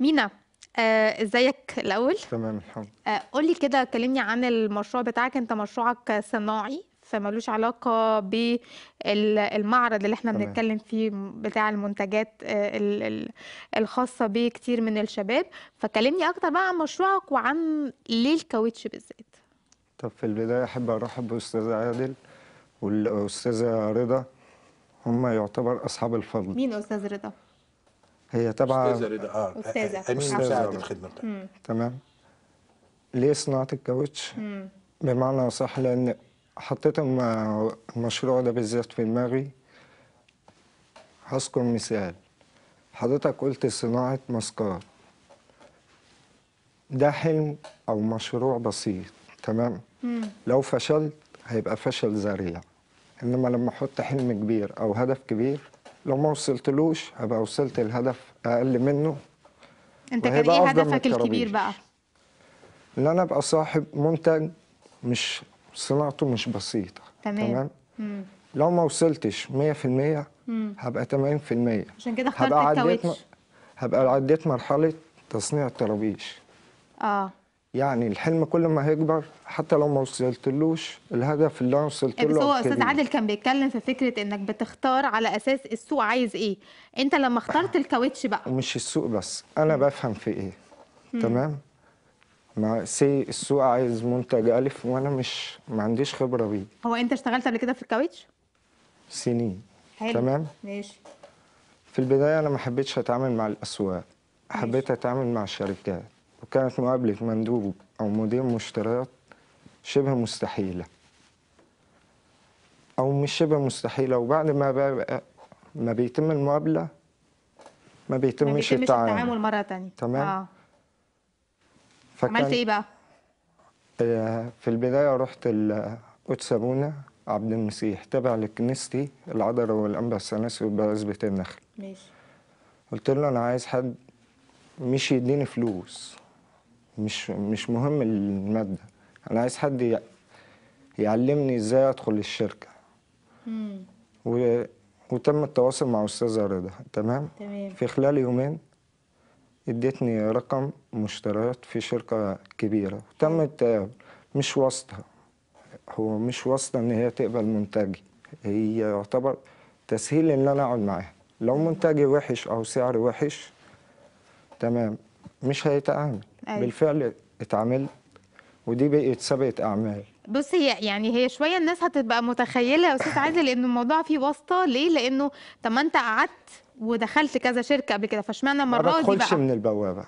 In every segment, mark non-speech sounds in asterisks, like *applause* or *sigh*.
مينا آه ازيك الاول تمام الحمد آه قولي كده كلمني عن المشروع بتاعك انت مشروعك صناعي فمالوش علاقة بالمعرض اللي احنا تمام. بنتكلم فيه بتاع المنتجات آه، الخاصة كتير من الشباب فكلمني أكتر بقى عن مشروعك وعن ليه الكاوتش بالذات طب في البداية أحب أرحب بأستاذ عادل والأستاذة رضا هم يعتبر أصحاب الفضل مين أستاذ رضا؟ هي تبع استاذه رضا اه استاذه مساعد الخدمه بتاعتك تمام ليه صناعه الكاوتش؟ بمعنى صح لان حطيت آه، المشروع ده بالذات في دماغي هذكر مثال حضرتك قلت صناعه ماسكار ده حلم او مشروع بسيط تمام مم. لو فشلت هيبقى فشل ذريع انما لما احط حلم كبير او هدف كبير لو ما وصلتلوش هبقى وصلت الهدف اقل منه انت كان ايه هدفك الكبير بقى ان انا ابقى صاحب منتج مش صناعته مش بسيطه تمام, تمام؟ مم. لو ما وصلتش 100% هبقى 80% عشان كده اخترت هبقى عديت هبقى عديت مرحله تصنيع الطرابيش اه يعني الحلم كل ما هيكبر حتى لو ما وصلتلوش الهدف اللي انا وصلت يعني له بس هو استاذ عادل كان بيتكلم في فكره انك بتختار على اساس السوق عايز ايه انت لما اخترت *laughs* الكاوتش بقى مش السوق بس انا بفهم في ايه تمام ما سي السوق عايز منتج الف وانا مش ما عنديش خبره بيه هو انت اشتغلت قبل كده في الكاوتش سنين حلو تمام ماشي في البدايه انا ما حبيتش اتعامل مع الاسواق حبيت اتعامل مع الشركات وكانت مقابلة مندوب أو مدير مشتريات شبه مستحيلة أو مش شبه مستحيلة وبعد ما ما بيتم المقابلة ما بيتمش التعامل التعامل مرة تانية تمام آه. فكان عملت إيه بقى؟ آه، في البداية رحت أبونا عبد المسيح تبع لكنيستي العذراء والأنبا السناسي وبعزبة النخل ماشي قلت له أنا عايز حد مش يديني فلوس مش مش مهم الماده انا عايز حد يعلمني ازاي ادخل الشركه و... وتم التواصل مع استاذه رضا تمام؟, تمام في خلال يومين ادتني رقم مشتريات في شركه كبيره وتم التقابل مش واسطه هو مش واسطه ان هي تقبل منتجي هي يعتبر تسهيل ان انا اقعد معاها لو منتجي وحش او سعر وحش تمام مش هيتعامل أيوة. بالفعل اتعامل ودي بقت سابقه اعمال بص هي يعني هي شويه الناس هتبقى متخيله يا استاذ عادل ان الموضوع فيه واسطه ليه لانه طب ما انت قعدت ودخلت كذا شركه قبل كده فاشمعنى المره دي بقى ما بدخلش من البوابه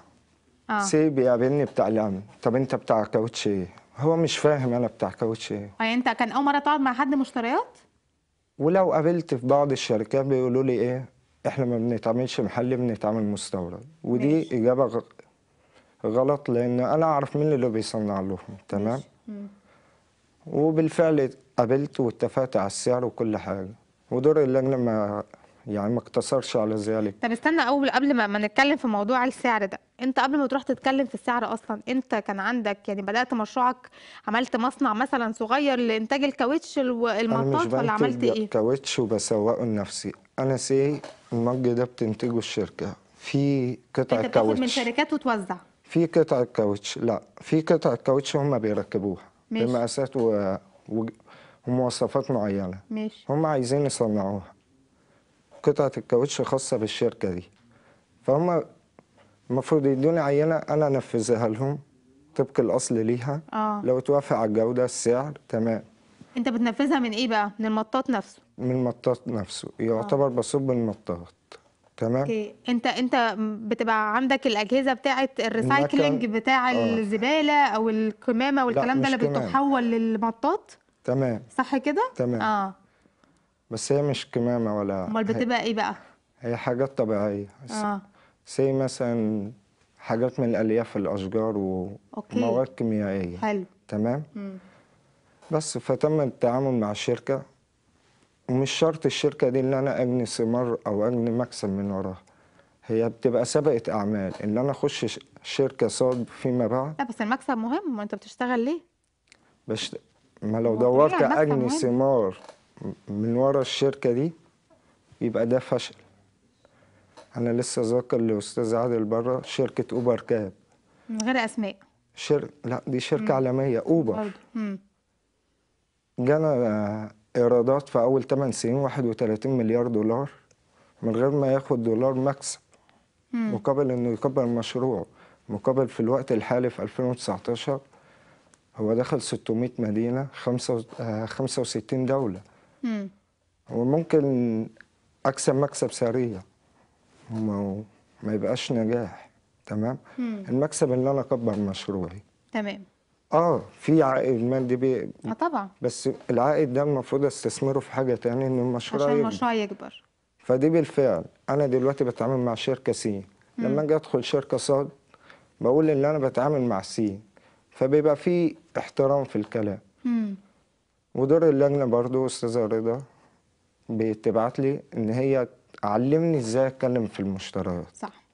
آه. سي بيقابلني بتاع الامن طب انت بتاع كاوتش ايه هو مش فاهم انا بتاع كاوتش ايه آه، يعني انت كان اول مره تقعد مع حد مشتريات ولو قابلت في بعض الشركات بيقولوا لي ايه احنا ما بنتعاملش محلي بنتعامل مستورد ودي ماشي. اجابه غلط لانه انا اعرف مين اللي بيصنع له تمام وبالفعل قابلت واتفقت على السعر وكل حاجه ودور اللجنه ما يعني ما اقتصرش على ذلك طب استنى اول قبل ما, نتكلم في موضوع السعر ده انت قبل ما تروح تتكلم في السعر اصلا انت كان عندك يعني بدات مشروعك عملت مصنع مثلا صغير لانتاج الكاوتش والمطاط ولا عملت ايه كاوتش وبسوقه لنفسي انا سي المج ده بتنتجه الشركه في قطع كاوتش انت بتاخد من شركات وتوزع في قطع كاوتش لا في قطع كاوتش هم بيركبوها ماشي. بمقاسات و... و... ومواصفات معينه ماشي. هم عايزين يصنعوها قطعه الكاوتش خاصه بالشركه دي فهم المفروض يدوني عينه انا انفذها لهم طبق الاصل ليها آه. لو توافق على الجوده السعر تمام انت بتنفذها من ايه بقى من المطاط نفسه من المطاط نفسه يعتبر آه. بصب المطاط تمام اوكي انت انت بتبقى عندك الاجهزه بتاعه الريسايكلينج بتاع آه. الزباله او الكمامه والكلام ده اللي بتتحول للمطاط تمام صح كده تمام اه بس هي مش كمامه ولا امال بتبقى ايه بقى هي حاجات طبيعيه اه زي مثلا حاجات من الالياف الاشجار ومواد كيميائيه حلو تمام مم. بس فتم التعامل مع الشركه مش شرط الشركة دي اللي أنا أجني ثمار أو أجني مكسب من وراها هي بتبقى سبقت أعمال إن أنا أخش شركة صاد فيما بعد لا بس المكسب مهم ما أنت بتشتغل ليه؟ بش... ما لو دورت أجني ثمار من ورا الشركة دي يبقى ده فشل أنا لسه ذاكر لأستاذ عادل بره شركة أوبر كاب من غير أسماء شر... لا دي شركة مم. عالمية أوبر جانا ايرادات في اول 8 سنين 31 مليار دولار من غير ما ياخد دولار مكسب مقابل انه يكبر المشروع مقابل في الوقت الحالي في 2019 هو دخل 600 مدينه 65 آه، دوله مم. وممكن اكسب مكسب سريع ما يبقاش نجاح تمام المكسب اللي انا اكبر مشروعي تمام اه في عائد مادي بي اه طبعا بس العائد ده المفروض استثمره في حاجه تانية ان المشروع عشان المشروع يكبر. فدي بالفعل انا دلوقتي بتعامل مع شركه س لما اجي ادخل شركه صاد بقول ان انا بتعامل مع س فبيبقى في احترام في الكلام مم. ودور اللجنه برضو استاذه رضا بتبعت لي ان هي علمني ازاي اتكلم في المشتريات صح